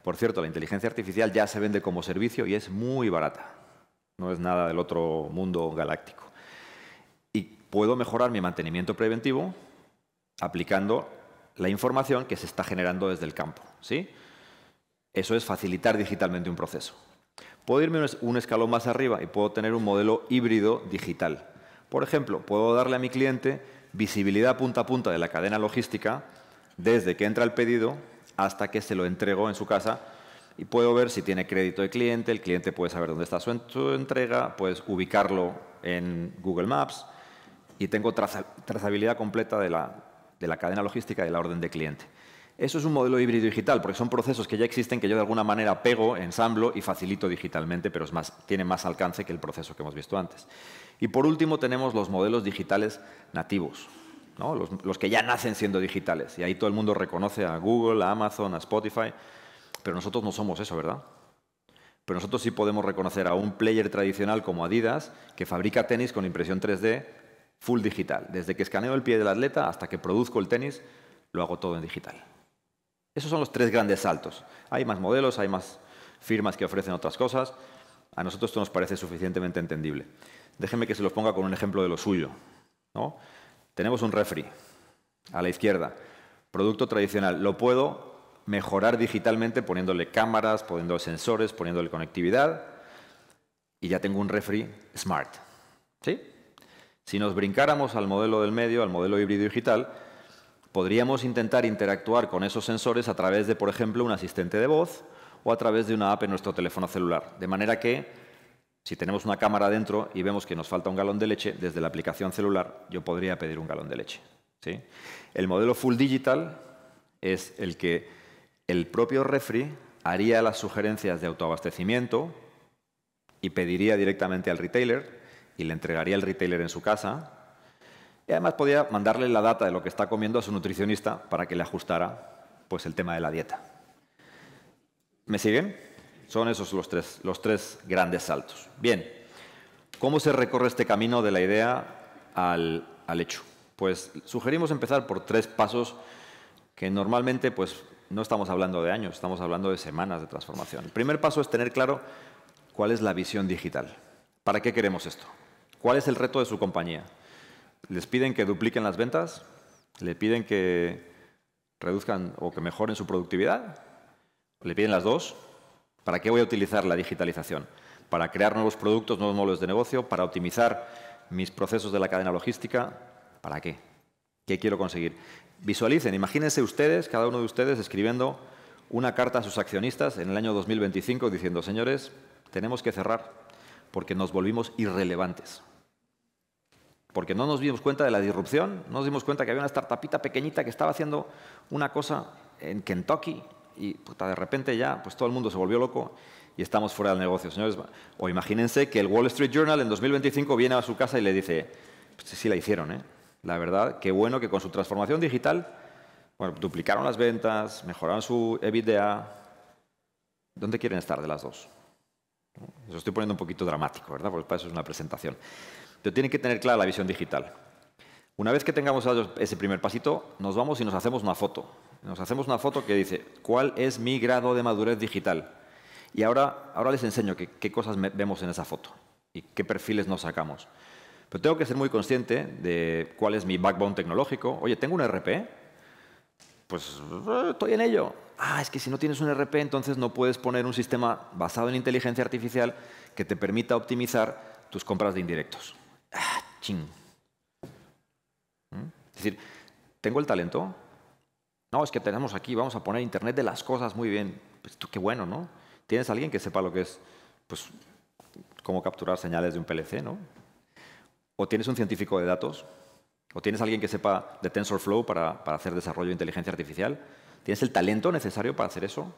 Por cierto, la inteligencia artificial ya se vende como servicio y es muy barata. No es nada del otro mundo galáctico. Y puedo mejorar mi mantenimiento preventivo aplicando la información que se está generando desde el campo. Eso es facilitar digitalmente un proceso. Puedo irme un escalón más arriba y puedo tener un modelo híbrido digital. Por ejemplo, puedo darle a mi cliente visibilidad punta a punta de la cadena logística desde que entra el pedido hasta que se lo entrego en su casa y puedo ver si tiene crédito de cliente, el cliente puede saber dónde está su, entrega, puedes ubicarlo en Google Maps y tengo trazabilidad completa de la, de la cadena logística y de la orden de cliente. Eso es un modelo híbrido digital, porque son procesos que ya existen que yo de alguna manera pego, ensamblo y facilito digitalmente, pero más, tiene más alcance que el proceso que hemos visto antes. Y por último tenemos los modelos digitales nativos, los, que ya nacen siendo digitales. Y ahí todo el mundo reconoce a Google, a Amazon, a Spotify, pero nosotros no somos eso, ¿verdad? Pero nosotros sí podemos reconocer a un player tradicional como Adidas, que fabrica tenis con impresión 3D full digital. Desde que escaneo el pie del atleta hasta que produzco el tenis, lo hago todo en digital. Esos son los tres grandes saltos. Hay más modelos, hay más firmas que ofrecen otras cosas. A nosotros esto nos parece suficientemente entendible. Déjenme que se los ponga con un ejemplo de lo suyo. Tenemos un refri a la izquierda, producto tradicional. Lo puedo mejorar digitalmente poniéndole cámaras, poniéndole sensores, poniéndole conectividad y ya tengo un refri smart. Si nos brincáramos al modelo del medio, al modelo híbrido digital, Podríamos intentar interactuar con esos sensores a través de, por ejemplo, un asistente de voz o a través de una app en nuestro teléfono celular. De manera que, si tenemos una cámara dentro y vemos que nos falta un galón de leche, desde la aplicación celular yo podría pedir un galón de leche. El modelo full digital es el que el propio refri haría las sugerencias de autoabastecimiento y pediría directamente al retailer y le entregaría al retailer en su casa y además podía mandarle la data de lo que está comiendo a su nutricionista para que le ajustara pues, el tema de la dieta. ¿Me siguen? Son esos los tres, los tres grandes saltos. Bien, ¿cómo se recorre este camino de la idea al, al hecho? Pues sugerimos empezar por tres pasos que normalmente pues, no estamos hablando de años, estamos hablando de semanas de transformación. El primer paso es tener claro cuál es la visión digital. ¿Para qué queremos esto? ¿Cuál es el reto de su compañía? les piden que dupliquen las ventas, le piden que reduzcan o que mejoren su productividad, le piden las dos. ¿Para qué voy a utilizar la digitalización? Para crear nuevos productos, nuevos modelos de negocio, para optimizar mis procesos de la cadena logística. ¿Para qué? ¿Qué quiero conseguir? Visualicen, imagínense ustedes, cada uno de ustedes, escribiendo una carta a sus accionistas en el año 2025 diciendo, señores, tenemos que cerrar porque nos volvimos irrelevantes porque no nos dimos cuenta de la disrupción, no nos dimos cuenta que había una startupita pequeñita que estaba haciendo una cosa en Kentucky y de repente ya pues todo el mundo se volvió loco y estamos fuera del negocio, señores. O imagínense que el Wall Street Journal en 2025 viene a su casa y le dice, pues sí la hicieron, ¿eh? La verdad, qué bueno que con su transformación digital, bueno, duplicaron las ventas, mejoraron su EBITDA. ¿Dónde quieren estar de las dos? Eso estoy poniendo un poquito dramático, ¿verdad? Porque para eso es una presentación. Pero que tener clara la visión digital. Una vez que tengamos ese primer pasito, nos vamos y nos hacemos una foto. Nos hacemos una foto que dice, ¿cuál es mi grado de madurez digital? Y ahora, ahora les enseño qué, qué cosas vemos en esa foto y qué perfiles nos sacamos. Pero tengo que ser muy consciente de cuál es mi backbone tecnológico. Oye, tengo un RP, pues eh, estoy en ello. Ah, es que si no tienes un RP, entonces no puedes poner un sistema basado en inteligencia artificial que te permita optimizar tus compras de indirectos. Ah, ching. ¿Mm? Es decir, tengo el talento. No, es que tenemos aquí, vamos a poner Internet de las cosas muy bien. Pues tú, qué bueno, ¿no? Tienes alguien que sepa lo que es, pues, cómo capturar señales de un PLC, ¿no? O tienes un científico de datos, o tienes alguien que sepa de TensorFlow para, para hacer desarrollo de inteligencia artificial. ¿Tienes el talento necesario para hacer eso?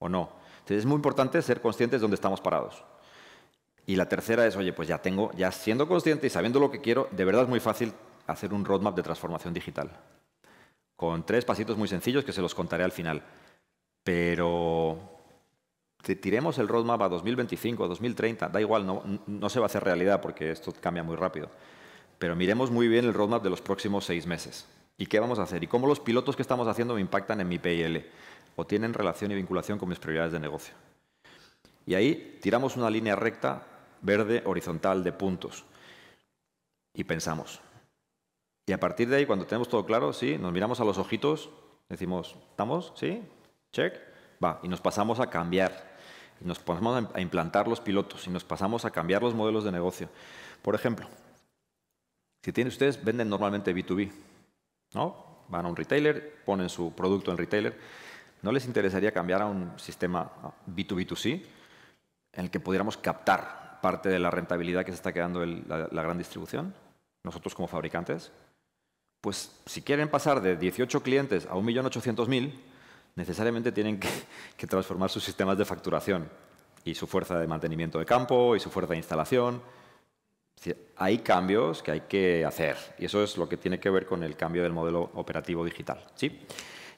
¿O no? Entonces es muy importante ser conscientes de dónde estamos parados. Y la tercera es, oye, pues ya tengo, ya siendo consciente y sabiendo lo que quiero, de verdad es muy fácil hacer un roadmap de transformación digital. Con tres pasitos muy sencillos que se los contaré al final. Pero tiremos el roadmap a 2025, a 2030, da igual, no, no se va a hacer realidad porque esto cambia muy rápido. Pero miremos muy bien el roadmap de los próximos seis meses. ¿Y qué vamos a hacer? ¿Y cómo los pilotos que estamos haciendo me impactan en mi PIL? ¿O tienen relación y vinculación con mis prioridades de negocio? Y ahí tiramos una línea recta verde horizontal de puntos. Y pensamos. Y a partir de ahí, cuando tenemos todo claro, sí, nos miramos a los ojitos, decimos, ¿estamos? ¿Sí? ¿Check? Va. Y nos pasamos a cambiar. nos pasamos a implantar los pilotos y nos pasamos a cambiar los modelos de negocio. Por ejemplo, si tienen ustedes, venden normalmente B2B, ¿no? Van a un retailer, ponen su producto en retailer. ¿No les interesaría cambiar a un sistema B2B2C en el que pudiéramos captar parte de la rentabilidad que se está quedando la, gran distribución, nosotros como fabricantes, pues si quieren pasar de 18 clientes a 1.800.000, necesariamente tienen que, transformar sus sistemas de facturación y su fuerza de mantenimiento de campo y su fuerza de instalación. Hay cambios que hay que hacer y eso es lo que tiene que ver con el cambio del modelo operativo digital. ¿sí?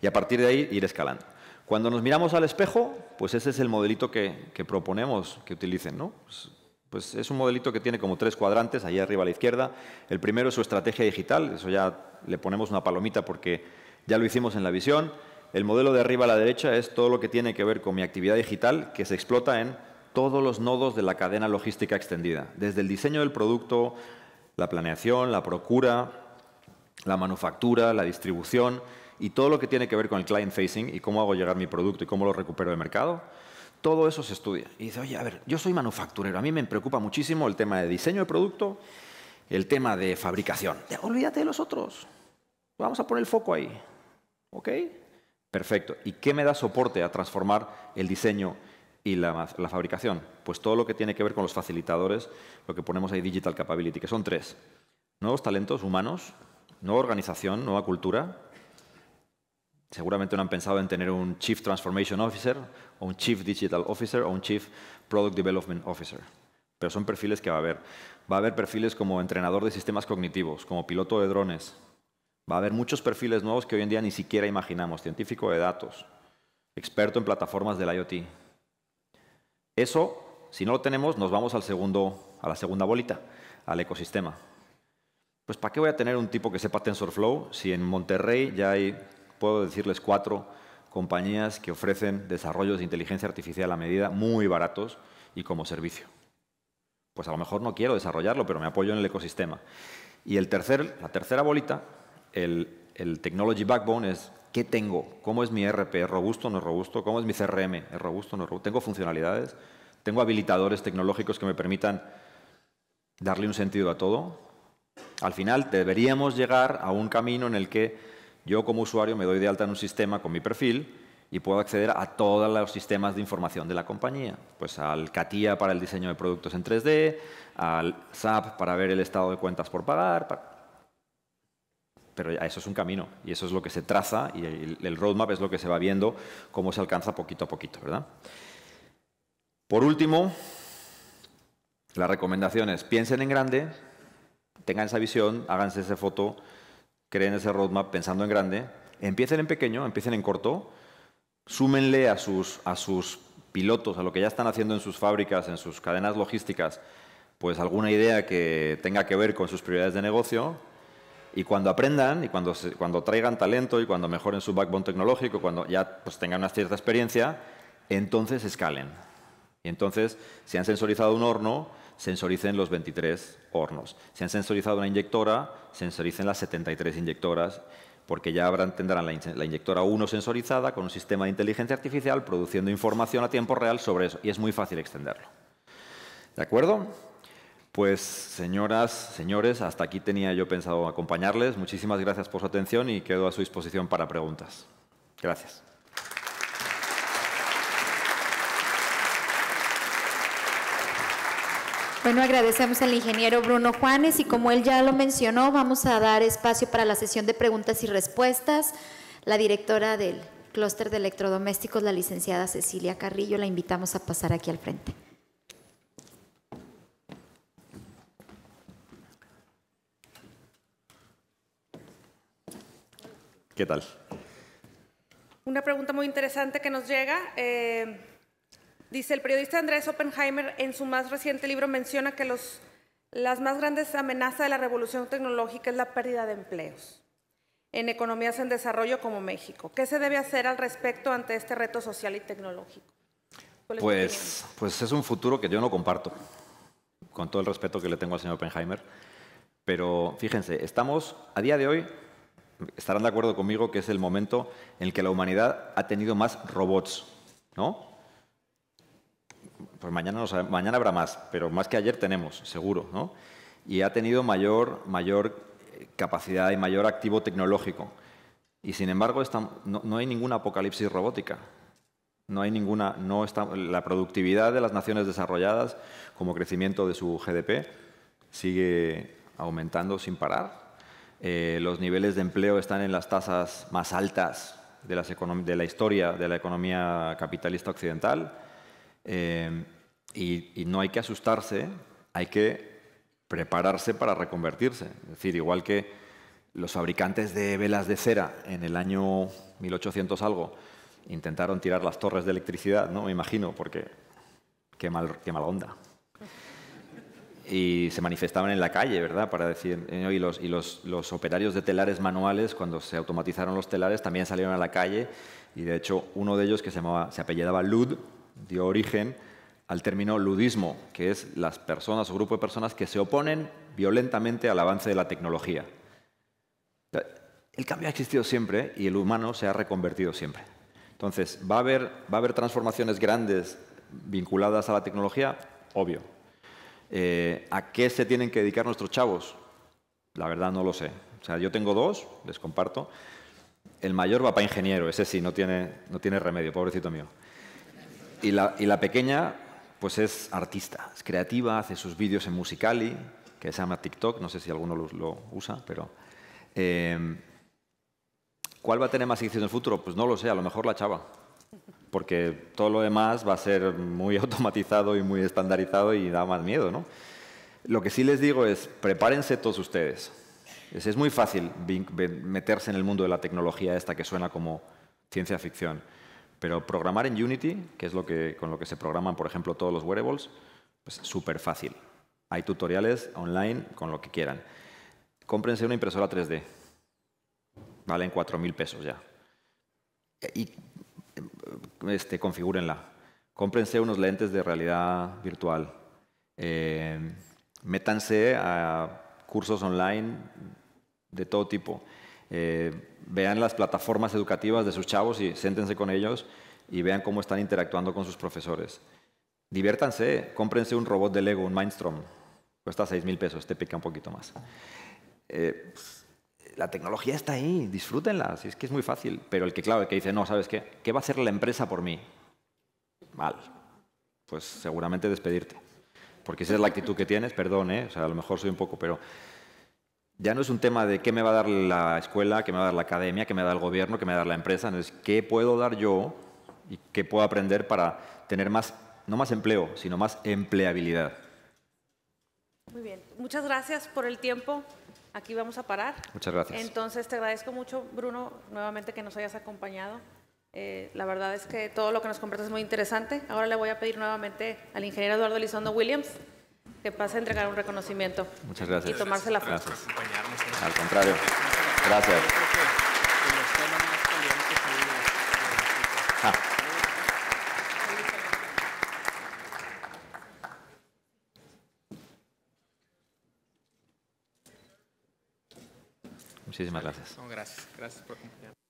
Y a partir de ahí ir escalando. Cuando nos miramos al espejo, pues ese es el modelito que, proponemos que utilicen. ¿no? Pues pues es un modelito que tiene como tres cuadrantes, ahí arriba a la izquierda. El primero es su estrategia digital, eso ya le ponemos una palomita porque ya lo hicimos en la visión. El modelo de arriba a la derecha es todo lo que tiene que ver con mi actividad digital que se explota en todos los nodos de la cadena logística extendida, desde el diseño del producto, la planeación, la procura, la manufactura, la distribución y todo lo que tiene que ver con el client facing y cómo hago llegar mi producto y cómo lo recupero de mercado. Todo eso se estudia. Y dice, oye, a ver, yo soy manufacturero, a mí me preocupa muchísimo el tema de diseño de producto, el tema de fabricación. Olvídate de los otros. Vamos a poner el foco ahí. ¿Ok? Perfecto. ¿Y qué me da soporte a transformar el diseño y la, la, fabricación? Pues todo lo que tiene que ver con los facilitadores, lo que ponemos ahí Digital Capability, que son tres. Nuevos talentos humanos, nueva organización, nueva cultura Seguramente no han pensado en tener un Chief Transformation Officer, o un Chief Digital Officer, o un Chief Product Development Officer. Pero son perfiles que va a haber. Va a haber perfiles como entrenador de sistemas cognitivos, como piloto de drones. Va a haber muchos perfiles nuevos que hoy en día ni siquiera imaginamos. Científico de datos, experto en plataformas del IoT. Eso, si no lo tenemos, nos vamos al segundo, a la segunda bolita, al ecosistema. Pues ¿para qué voy a tener un tipo que sepa TensorFlow si en Monterrey ya hay puedo decirles cuatro compañías que ofrecen desarrollos de inteligencia artificial a medida muy baratos y como servicio. Pues a lo mejor no quiero desarrollarlo, pero me apoyo en el ecosistema. Y el tercer, la tercera bolita, el, el Technology Backbone, es qué tengo, cómo es mi RP, es robusto o no es robusto, cómo es mi CRM, es robusto o no es robusto, tengo funcionalidades, tengo habilitadores tecnológicos que me permitan darle un sentido a todo. Al final deberíamos llegar a un camino en el que yo como usuario me doy de alta en un sistema con mi perfil y puedo acceder a todos los sistemas de información de la compañía. Pues al CATIA para el diseño de productos en 3D, al SAP para ver el estado de cuentas por pagar. Pero eso es un camino y eso es lo que se traza y el, roadmap es lo que se va viendo cómo se alcanza poquito a poquito. ¿verdad? Por último, las recomendaciones. Piensen en grande, tengan esa visión, háganse esa foto creen ese roadmap pensando en grande, empiecen en pequeño, empiecen en corto, súmenle a sus, a sus pilotos, a lo que ya están haciendo en sus fábricas, en sus cadenas logísticas, pues alguna idea que tenga que ver con sus prioridades de negocio. Y cuando aprendan, y cuando, cuando traigan talento, y cuando mejoren su backbone tecnológico, cuando ya pues, tengan una cierta experiencia, entonces escalen. Y entonces, si han sensorizado un horno, sensoricen los 23 hornos. Si han sensorizado una inyectora, sensoricen las 73 inyectoras, porque ya tendrán la, la, inyectora 1 sensorizada con un sistema de inteligencia artificial produciendo información a tiempo real sobre eso, y es muy fácil extenderlo. ¿De acuerdo? Pues, señoras, señores, hasta aquí tenía yo pensado acompañarles. Muchísimas gracias por su atención y quedo a su disposición para preguntas. Gracias. Bueno, agradecemos al ingeniero Bruno Juanes y como él ya lo mencionó, vamos a dar espacio para la sesión de preguntas y respuestas. La directora del clúster de electrodomésticos, la licenciada Cecilia Carrillo, la invitamos a pasar aquí al frente. ¿Qué tal? Una pregunta muy interesante que nos llega. Eh, Dice el periodista Andrés Oppenheimer en su más reciente libro menciona que las más grandes amenazas de la revolución tecnológica es la pérdida de empleos en economías en desarrollo como México. ¿Qué se debe hacer al respecto ante este reto social y tecnológico? Pues, pues es un futuro que yo no comparto, con todo el respeto que le tengo al señor Oppenheimer. Pero fíjense, estamos a día de hoy, estarán de acuerdo conmigo que es el momento en el que la humanidad ha tenido más robots, ¿no? pues mañana, habrá más, pero más que ayer tenemos, seguro, ¿no? Y ha tenido mayor, eh, capacidad y mayor activo tecnológico. Y sin embargo, no, hay ninguna apocalipsis robótica. No hay ninguna, no la productividad de las naciones desarrolladas como crecimiento de su GDP sigue aumentando sin parar. Eh, los niveles de empleo están en las tasas más altas de la historia de la economía capitalista occidental. Em, y, no hay que asustarse, hay que prepararse para reconvertirse. Es decir, igual que los fabricantes de velas de cera en el año 1800 algo intentaron tirar las torres de electricidad, ¿no? Me imagino, porque qué mal, qué onda. Y se manifestaban en la calle, ¿verdad? Para decir, eh, y, los, operarios de telares manuales, cuando se automatizaron los telares, también salieron a la calle. Y de hecho, uno de ellos, que se, se apellidaba Lud, dio origen al término ludismo, que es las personas o grupo de personas que se oponen violentamente al avance de la tecnología. El cambio ha existido siempre y el humano se ha reconvertido siempre. Entonces, ¿va a haber, transformaciones grandes vinculadas a la tecnología? Obvio. Eh, ¿A qué se tienen que dedicar nuestros chavos? La verdad no lo sé. O sea, yo tengo dos, les comparto. El mayor va para ingeniero, ese sí, no tiene, no tiene remedio, pobrecito mío y la, pequeña pues es artista, es creativa, hace sus vídeos en Musicali, que se llama TikTok, no sé si alguno lo, usa, pero... Em, ¿Cuál va a tener más éxito en el futuro? Pues no lo sé, a lo mejor la chava, porque todo lo demás va a ser muy automatizado y muy estandarizado y da más miedo, ¿no? Lo que sí les digo es, prepárense todos ustedes. es muy fácil meterse en el mundo de la tecnología esta que suena como ciencia ficción. Pero programar en Unity, que es lo que, con lo que se programan, por ejemplo, todos los wearables, pues súper fácil. Hay tutoriales online con lo que quieran. Cómprense una impresora 3D. Valen 4.000 pesos ya. Y este, configúrenla. Cómprense unos lentes de realidad virtual. Em, métanse a cursos online de todo tipo. Eh, vean las plataformas educativas de sus chavos y siéntense con ellos y vean cómo están interactuando con sus profesores. Diviértanse, cómprense un robot de Lego, un Mindstrom. Cuesta 6 mil pesos, te pica un poquito más. Eh, pues, la tecnología está ahí, disfrútenla, es que es muy fácil. Pero el que, claro, que dice, no, ¿sabes qué? ¿Qué va a hacer la empresa por mí? Mal. Pues seguramente despedirte. Porque esa es la actitud que tienes, perdón, ¿eh? o sea, a lo mejor soy un poco, pero ya no es un tema de qué me va a dar la escuela, qué me va a dar la academia, qué me va a dar el gobierno, qué me va a dar la empresa, no es qué puedo dar yo y qué puedo aprender para tener más, no más empleo, sino más empleabilidad. Muy bien, muchas gracias por el tiempo. Aquí vamos a parar. Muchas gracias. Entonces te agradezco mucho, Bruno, nuevamente que nos hayas acompañado. Eh, la verdad es que todo lo que nos compartes es muy interesante. Ahora le voy a pedir nuevamente al ingeniero Eduardo Elizondo Williams que pase a entregar un reconocimiento. Muchas gracias. Y tomarse la foto. Gracias. Al contrario. Gracias. Muchísimas gracias. No, gracias. Gracias por acompañarnos.